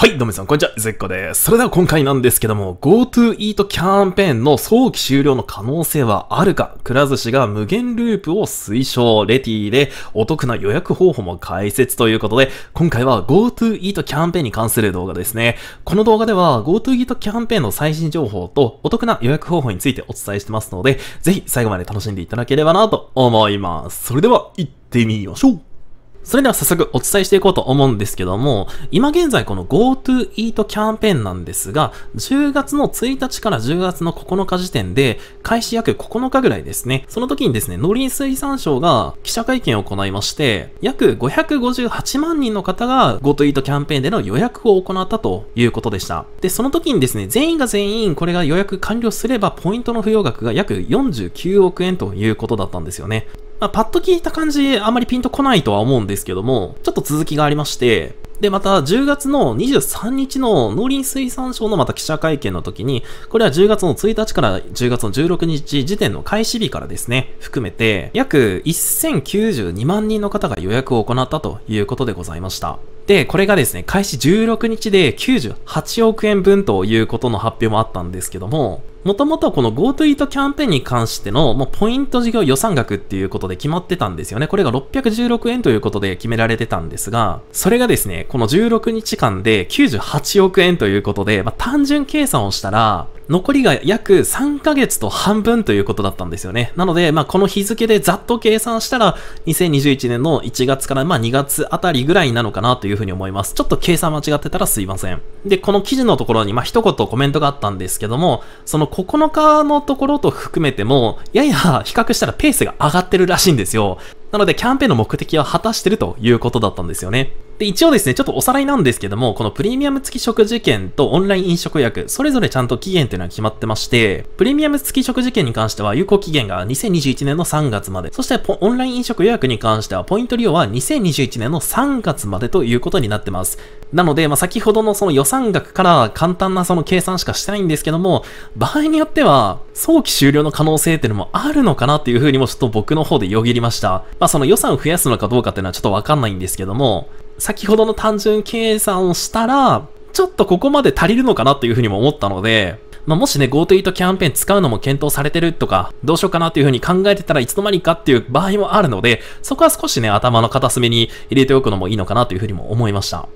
はい、どうもさん、こんにちは、ゼッコです。それでは今回なんですけども、GoTo Eat キャンペーンの早期終了の可能性はあるかくら寿司が無限ループを推奨、レティでお得な予約方法も解説ということで、今回は GoTo Eat キャンペーンに関する動画ですね。この動画では GoTo Eat キャンペーンの最新情報とお得な予約方法についてお伝えしてますので、ぜひ最後まで楽しんでいただければなと思います。それでは、行ってみましょうそれでは早速お伝えしていこうと思うんですけども、今現在この GoToEat キャンペーンなんですが、10月の1日から10月の9日時点で、開始約9日ぐらいですね。その時にですね、農林水産省が記者会見を行いまして、約558万人の方が GoToEat キャンペーンでの予約を行ったということでした。で、その時にですね、全員が全員これが予約完了すれば、ポイントの付与額が約49億円ということだったんですよね。まあ、パッと聞いた感じ、あんまりピンとこないとは思うんですけども、ちょっと続きがありまして、で、また10月の23日の農林水産省のまた記者会見の時に、これは10月の1日から10月の16日時点の開始日からですね、含めて約1092万人の方が予約を行ったということでございました。で、これがですね、開始16日で98億円分ということの発表もあったんですけども、もともとこの GoTo イートキャンペーンに関してのもうポイント事業予算額っていうことで決まってたんですよね。これが616円ということで決められてたんですが、それがですね、この16日間で98億円ということで、まあ、単純計算をしたら、残りが約3ヶ月と半分ということだったんですよね。なので、まあ、この日付でざっと計算したら、2021年の1月からまあ2月あたりぐらいなのかなというふうに思います。ちょっと計算間違ってたらすいません。で、この記事のところにまあ一言コメントがあったんですけども、その9日のところと含めても、やや比較したらペースが上がってるらしいんですよ。なので、キャンペーンの目的は果たしてるということだったんですよね。で、一応ですね、ちょっとおさらいなんですけども、このプレミアム付き食事券とオンライン飲食予約、それぞれちゃんと期限っていうのは決まってまして、プレミアム付き食事券に関しては有効期限が2021年の3月まで、そしてオンライン飲食予約に関してはポイント利用は2021年の3月までということになってます。なので、まあ、先ほどのその予算額から簡単なその計算しかしてないんですけども、場合によっては、早期終了の可能性っていうのもあるのかなっていうふうにもちょっと僕の方でよぎりました。まあ、その予算を増やすのかどうかっていうのはちょっとわかんないんですけども、先ほどの単純計算をしたら、ちょっとここまで足りるのかなというふうにも思ったので、まあ、もしね、GoToEat キャンペーン使うのも検討されてるとか、どうしようかなっていうふうに考えてたらいつの間にかっていう場合もあるので、そこは少しね、頭の片隅に入れておくのもいいのかなというふうにも思いました。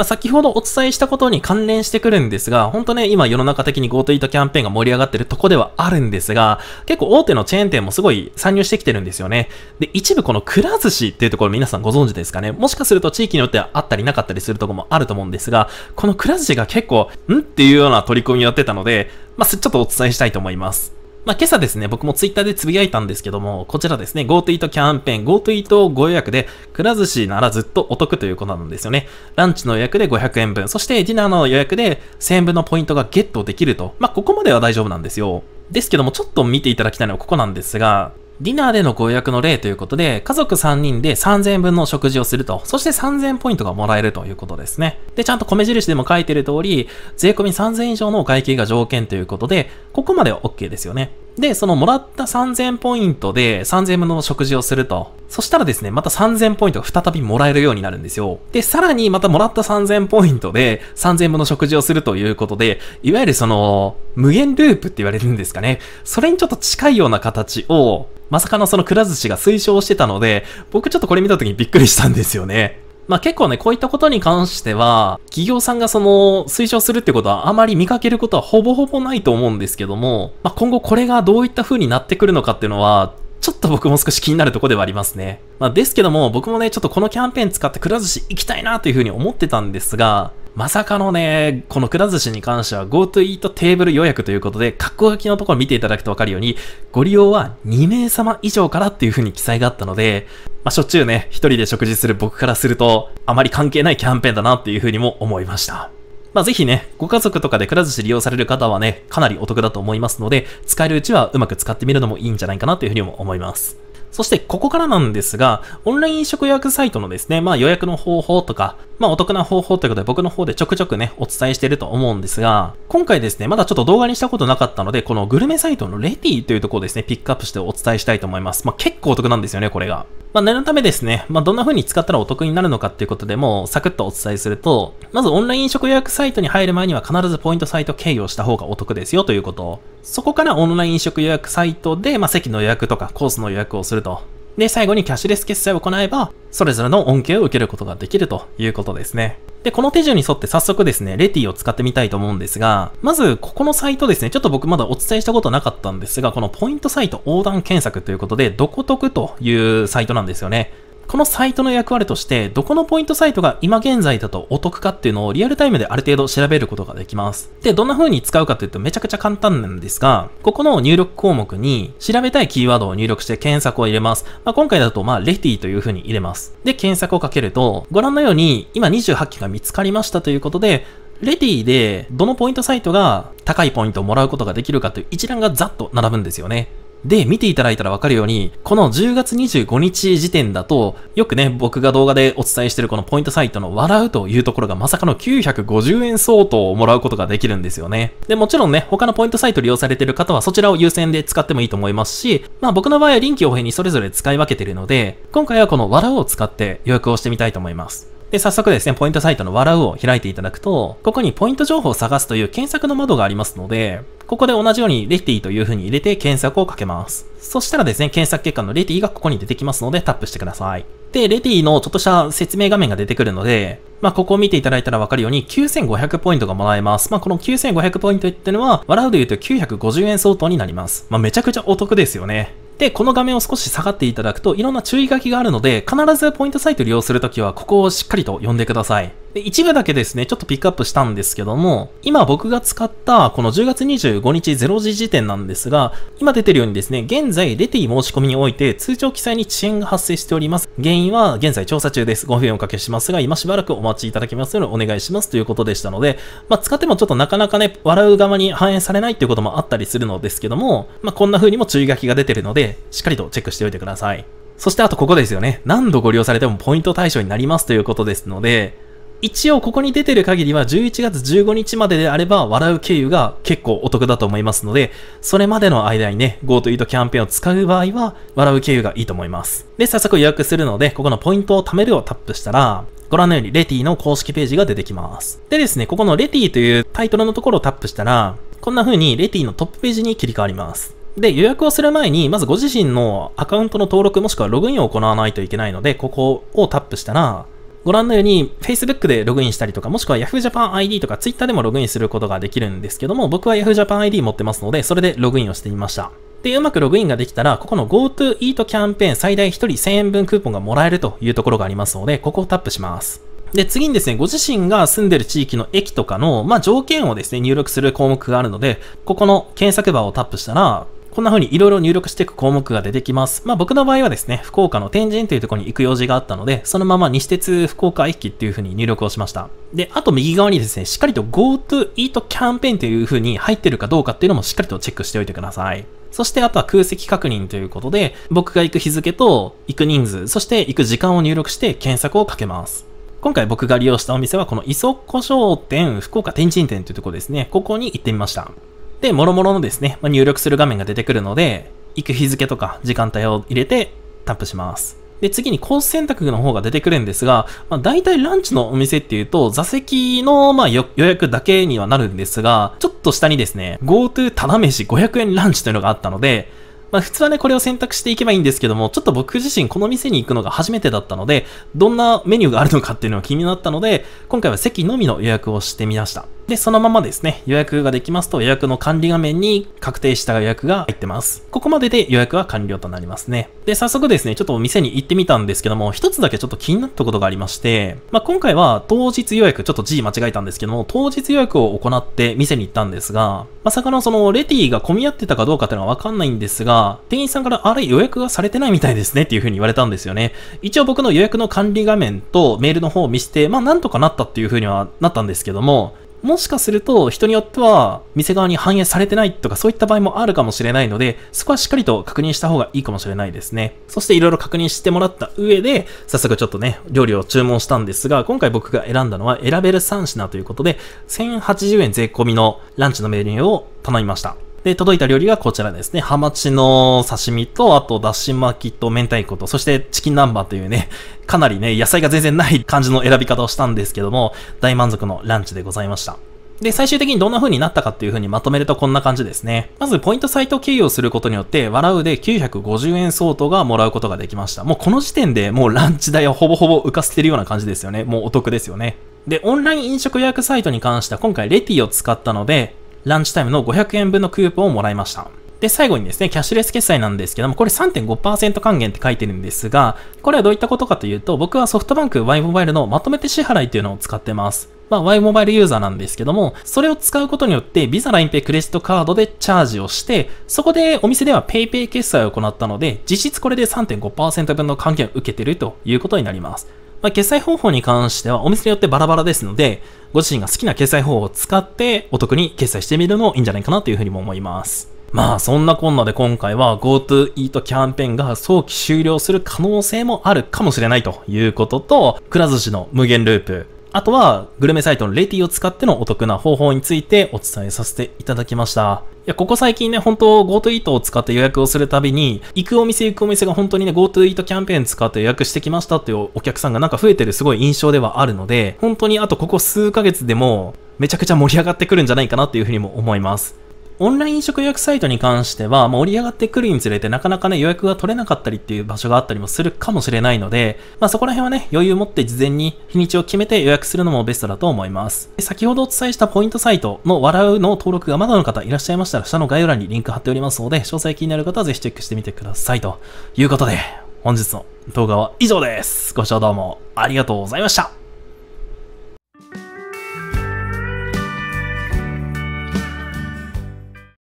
まあ、先ほどお伝えしたことに関連してくるんですが、本当ね、今世の中的に GoTo イートキャンペーンが盛り上がってるとこではあるんですが、結構大手のチェーン店もすごい参入してきてるんですよね。で、一部このくら寿司っていうところ皆さんご存知ですかね。もしかすると地域によってはあったりなかったりするとこもあると思うんですが、このくら寿司が結構、んっていうような取り組みをやってたので、まあ、ちょっとお伝えしたいと思います。まあ、今朝ですね、僕もツイッターでつぶやいたんですけども、こちらですね、GoToEat キャンペーン、GoToEat ご予約で、くら寿司ならずっとお得ということなんですよね。ランチの予約で500円分、そしてディナーの予約で1000円分のポイントがゲットできると。まあ、ここまでは大丈夫なんですよ。ですけども、ちょっと見ていただきたいのはここなんですが、ディナーでのご予約の例ということで、家族3人で3000分の食事をすると、そして3000ポイントがもらえるということですね。で、ちゃんと米印でも書いてる通り、税込み3000以上のお会計が条件ということで、ここまでは OK ですよね。で、そのもらった3000ポイントで3000分の食事をすると。そしたらですね、また3000ポイントが再びもらえるようになるんですよ。で、さらにまたもらった3000ポイントで3000分の食事をするということで、いわゆるその、無限ループって言われるんですかね。それにちょっと近いような形を、まさかのそのくら寿司が推奨してたので、僕ちょっとこれ見た時にびっくりしたんですよね。まあ結構ね、こういったことに関しては、企業さんがその推奨するってことはあまり見かけることはほぼほぼないと思うんですけども、まあ今後これがどういった風になってくるのかっていうのは、ちょっと僕も少し気になるとこではありますね。まあ、ですけども、僕もね、ちょっとこのキャンペーン使ってくら寿司行きたいなという風に思ってたんですが、まさかのね、このくら寿司に関しては GoToEat テーブル予約ということで、格好書きのところ見ていただくとわかるように、ご利用は2名様以上からっていうふうに記載があったので、まあ、しょっちゅうね、一人で食事する僕からすると、あまり関係ないキャンペーンだなっていうふうにも思いました。まあ、ぜひね、ご家族とかでくら寿司利用される方はね、かなりお得だと思いますので、使えるうちはうまく使ってみるのもいいんじゃないかなというふうにも思います。そして、ここからなんですが、オンライン食予約サイトのですね、まあ予約の方法とか、まあお得な方法ということで僕の方でちょくちょくね、お伝えしてると思うんですが、今回ですね、まだちょっと動画にしたことなかったので、このグルメサイトのレティというところですね、ピックアップしてお伝えしたいと思います。まあ結構お得なんですよね、これが。まあ、念のためですね、まあ、どんな風に使ったらお得になるのかっていうことでも、サクッとお伝えすると、まずオンライン食予約サイトに入る前には必ずポイントサイト経由をした方がお得ですよということ。そこからオンライン食予約サイトで、まあ、席の予約とかコースの予約をすると。で、最後にキャッシュレス決済を行えば、それぞれの恩恵を受けることができるということですね。で、この手順に沿って早速ですね、レティを使ってみたいと思うんですが、まず、ここのサイトですね、ちょっと僕まだお伝えしたことなかったんですが、このポイントサイト横断検索ということで、どこ得というサイトなんですよね。このサイトの役割として、どこのポイントサイトが今現在だとお得かっていうのをリアルタイムである程度調べることができます。で、どんな風に使うかというとめちゃくちゃ簡単なんですが、ここの入力項目に調べたいキーワードを入力して検索を入れます。まあ、今回だとまあ、レティという風に入れます。で、検索をかけると、ご覧のように今28機が見つかりましたということで、レディでどのポイントサイトが高いポイントをもらうことができるかという一覧がざっと並ぶんですよね。で、見ていただいたらわかるように、この10月25日時点だと、よくね、僕が動画でお伝えしてるこのポイントサイトの笑うというところがまさかの950円相当をもらうことができるんですよね。で、もちろんね、他のポイントサイト利用されてる方はそちらを優先で使ってもいいと思いますし、まあ僕の場合は臨機応変にそれぞれ使い分けてるので、今回はこの笑うを使って予約をしてみたいと思います。で、早速ですね、ポイントサイトの笑うを開いていただくと、ここにポイント情報を探すという検索の窓がありますので、ここで同じようにレティという風に入れて検索をかけます。そしたらですね、検索結果のレティがここに出てきますのでタップしてください。で、レティのちょっとした説明画面が出てくるので、まあ、ここを見ていただいたらわかるように、9500ポイントがもらえます。まあ、この9500ポイントってのは、笑うで言うと950円相当になります。まあ、めちゃくちゃお得ですよね。で、この画面を少し下がっていただくといろんな注意書きがあるので、必ずポイントサイト利用するときはここをしっかりと読んでください。で、一部だけですね、ちょっとピックアップしたんですけども、今僕が使ったこの10月25日0時時点なんですが、今出てるようにですね、現在レティ申し込みにおいて通常記載に遅延が発生しております。原因は現在調査中です。ご不便おかけしますが、今しばらくお待ちいただけますようにお願いしますということでしたので、まあ、使ってもちょっとなかなかね、笑う側に反映されないっていうこともあったりするのですけども、まあ、こんな風にも注意書きが出てるので、しっかりとチェックしておいてください。そしてあとここですよね。何度ご利用されてもポイント対象になりますということですので、一応ここに出てる限りは11月15日までであれば笑う経由が結構お得だと思いますので、それまでの間にね、GoToEat キャンペーンを使う場合は笑う経由がいいと思います。で、早速予約するので、ここのポイントを貯めるをタップしたら、ご覧のようにレティの公式ページが出てきます。でですね、ここのレティというタイトルのところをタップしたら、こんな風にレティのトップページに切り替わります。で、予約をする前に、まずご自身のアカウントの登録もしくはログインを行わないといけないので、ここをタップしたら、ご覧のように Facebook でログインしたりとか、もしくは YahooJapanID とか Twitter でもログインすることができるんですけども、僕は YahooJapanID 持ってますので、それでログインをしてみました。で、うまくログインができたら、ここの GoToEat キャンペーン最大1人1000円分クーポンがもらえるというところがありますので、ここをタップします。で、次にですね、ご自身が住んでる地域の駅とかの、まあ、条件をですね、入力する項目があるので、ここの検索バーをタップしたら、こんな風にいろいろ入力していく項目が出てきます。まあ僕の場合はですね、福岡の天神というところに行く用事があったので、そのまま西鉄福岡駅っていう風に入力をしました。で、あと右側にですね、しっかりと GoToEat キャンペーンという風に入ってるかどうかっていうのもしっかりとチェックしておいてください。そしてあとは空席確認ということで、僕が行く日付と行く人数、そして行く時間を入力して検索をかけます。今回僕が利用したお店はこの磯子商店福岡天神店というところですね。ここに行ってみました。で、もろもろのですね、ま入力する画面が出てくるので、行く日付とか時間帯を入れてタップします。で、次にコース選択の方が出てくるんですが、まあ、大体ランチのお店っていうと、座席のま予約だけにはなるんですが、ちょっと下にですね、GoTo ただ飯500円ランチというのがあったので、まあ、普通はね、これを選択していけばいいんですけども、ちょっと僕自身この店に行くのが初めてだったので、どんなメニューがあるのかっていうのが気になったので、今回は席のみの予約をしてみました。で、そのままですね、予約ができますと予約の管理画面に確定した予約が入ってます。ここまでで予約は完了となりますね。で、早速ですね、ちょっとお店に行ってみたんですけども、一つだけちょっと気になったことがありまして、まあ、今回は当日予約、ちょっと字間違えたんですけども、当日予約を行って店に行ったんですが、まさかのそのレティが混み合ってたかどうかっていうのはわかんないんですが、店員さんからあれ予約がされてないみたいですねっていう風に言われたんですよね。一応僕の予約の管理画面とメールの方を見して、まあなんとかなったっていう風にはなったんですけども、もしかすると人によっては店側に反映されてないとかそういった場合もあるかもしれないので、そこはしっかりと確認した方がいいかもしれないですね。そしていろいろ確認してもらった上で、早速ちょっとね、料理を注文したんですが、今回僕が選んだのは選べる3品ということで、1080円税込みのランチのメニューを頼みました。で、届いた料理がこちらですね。ハマチの刺身と、あと、だし巻きと明太子と、そしてチキン南蛮というね、かなりね、野菜が全然ない感じの選び方をしたんですけども、大満足のランチでございました。で、最終的にどんな風になったかっていう風にまとめるとこんな感じですね。まず、ポイントサイト経由をすることによって、笑うで950円相当がもらうことができました。もうこの時点でもうランチ代をほぼほぼ浮かせてるような感じですよね。もうお得ですよね。で、オンライン飲食予約サイトに関しては今回レティを使ったので、ランチタイムの500円分のクーポンをもらいました。で、最後にですね、キャッシュレス決済なんですけども、これ3.5%還元って書いてるんですが、これはどういったことかというと、僕はソフトバンク Y モバイルのまとめて支払いというのを使ってます。まあ、Y モバイルユーザーなんですけども、それを使うことによって、ビザ、ラインペイ、クレジットカードでチャージをして、そこでお店では PayPay 決済を行ったので、実質これで3.5%分の還元を受けてるということになります。まあ、決済方法に関してはお店によってバラバラですので、ご自身が好きな決済方法を使ってお得に決済してみるのもいいんじゃないかなというふうにも思います。まあそんなこんなで今回は GoToEat キャンペーンが早期終了する可能性もあるかもしれないということと、くら寿司の無限ループ、あとは、グルメサイトのレティを使ってのお得な方法についてお伝えさせていただきました。いや、ここ最近ね、本当 GoToEat を使って予約をするたびに、行くお店行くお店が本当にね、GoToEat キャンペーン使って予約してきましたっていうお客さんがなんか増えてるすごい印象ではあるので、本当にあとここ数ヶ月でも、めちゃくちゃ盛り上がってくるんじゃないかなっていうふうにも思います。オンライン飲食予約サイトに関しては、まあ、盛り上がってくるにつれてなかなかね、予約が取れなかったりっていう場所があったりもするかもしれないので、まあ、そこら辺はね、余裕を持って事前に日にちを決めて予約するのもベストだと思います。先ほどお伝えしたポイントサイトの笑うの登録がまだの方いらっしゃいましたら、下の概要欄にリンク貼っておりますので、詳細気になる方はぜひチェックしてみてください。ということで、本日の動画は以上です。ご視聴どうもありがとうございました。